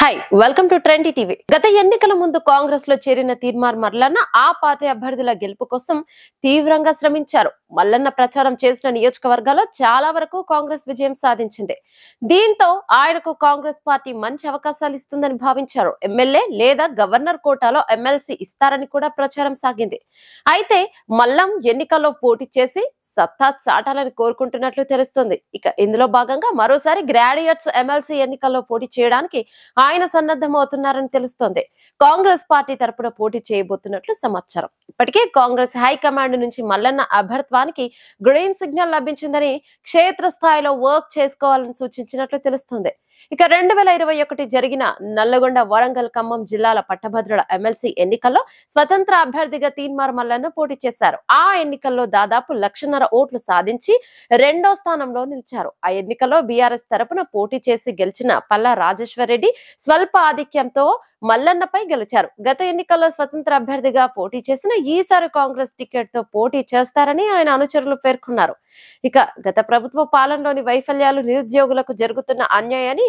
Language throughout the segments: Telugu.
hi welcome to trendy TV గత ఎన్నికల ముందు కాంగ్రెస్ లో చేరిన తీర్మార్ మల్లన్న ఆ పార్టీ అభ్యర్థుల గెలుపు కోసం తీవ్రంగా శ్రమించారు మల్లన్న ప్రచారం చేసిన నియోజకవర్గాల్లో చాలా వరకు కాంగ్రెస్ విజయం సాధించింది దీంతో ఆయనకు కాంగ్రెస్ పార్టీ మంచి అవకాశాలు ఇస్తుందని భావించారు ఎమ్మెల్యే లేదా గవర్నర్ కోటాలో ఎమ్మెల్సీ ఇస్తారని కూడా ప్రచారం సాగింది అయితే మల్లం ఎన్నికల్లో పోటీ చేసి సత్తా చాటాలని కోరుకుంటున్నట్లు తెలుస్తుంది ఇక ఇందులో భాగంగా మరోసారి గ్రాడ్యుయేట్స్ ఎమ్మెల్సీ ఎన్నికల్లో పోటీ చేయడానికి ఆయన సన్నద్ధమవుతున్నారని తెలుస్తోంది కాంగ్రెస్ పార్టీ తరపున పోటీ చేయబోతున్నట్లు సమాచారం ఇప్పటికే కాంగ్రెస్ హైకమాండ్ నుంచి మల్లన్న అభ్యర్థానికి గ్రీన్ సిగ్నల్ లభించిందని క్షేత్రస్థాయిలో వర్క్ చేసుకోవాలని సూచించినట్లు తెలుస్తుంది ఇక రెండు వేల ఇరవై ఒకటి జరిగిన నల్లగొండ వరంగల్ ఖమ్మం జిల్లాల పట్టభద్రుల ఎమ్మెల్సీ ఎన్నికల్లో స్వతంత్ర అభ్యర్థిగా తీన్మార్ మల్లన్న పోటీ చేశారు ఆ ఎన్నికల్లో దాదాపు లక్షన్నర ఓట్లు సాధించి రెండో స్థానంలో నిలిచారు ఆ ఎన్నికల్లో బీఆర్ఎస్ తరపున పోటీ చేసి గెలిచిన పల్లా రాజేశ్వర్ రెడ్డి స్వల్ప ఆధిక్యంతో మల్లన్నపై గెలిచారు గత ఎన్నికల్లో స్వతంత్ర అభ్యర్థిగా పోటీ చేసిన ఈసారి కాంగ్రెస్ టికెట్ తో పోటీ చేస్తారని ఆయన అనుచరులు పేర్కొన్నారు ఇక గత ప్రభుత్వ పాలనలోని వైఫల్యాలు నిరుద్యోగులకు జరుగుతున్న అన్యాయాన్ని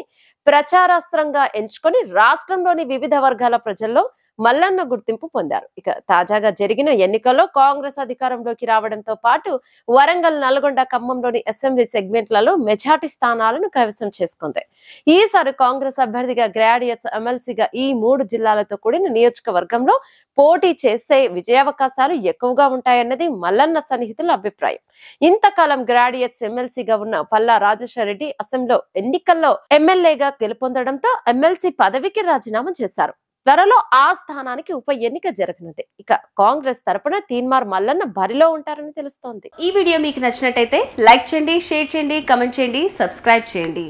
ప్రచారాస్త్రంగా ఎంచుకొని రాష్ట్రంలోని వివిధ వర్గాల ప్రజల్లో మల్లన్న గుర్తింపు పొందారు ఇక తాజాగా జరిగిన ఎన్నికల్లో కాంగ్రెస్ అధికారంలోకి రావడంతో పాటు వరంగల్ నల్గొండ ఖమ్మంలోని అసెంబ్లీ సెగ్మెంట్లలో మెజార్టీ స్థానాలను కైవసం చేసుకుంది ఈసారి కాంగ్రెస్ అభ్యర్థిగా గ్రాడ్యుయేట్స్ ఎమ్మెల్సీగా ఈ మూడు జిల్లాలతో కూడిన నియోజకవర్గంలో పోటీ చేసే విజయావకాశాలు ఎక్కువగా ఉంటాయన్నది మల్లన్న సన్నిహితుల అభిప్రాయం ఇంతకాలం గ్రాడ్యుయేట్స్ ఎమ్మెల్సీగా ఉన్న పల్లా రాజేశ్వరరెడ్డి అసెంబ్లీలో ఎన్నికల్లో ఎమ్మెల్యేగా గెలుపొందడంతో ఎమ్మెల్సీ పదవికి రాజీనామా చేశారు త్వరలో ఆ స్థానానికి ఉప ఎన్నిక జరగనుంది ఇక కాంగ్రెస్ తరపున తీన్మార్ మల్లన్న బరిలో ఉంటారని తెలుస్తోంది ఈ వీడియో మీకు నచ్చినట్టయితే లైక్ చేయండి షేర్ చేయండి కమెంట్ చేయండి సబ్స్క్రైబ్ చేయండి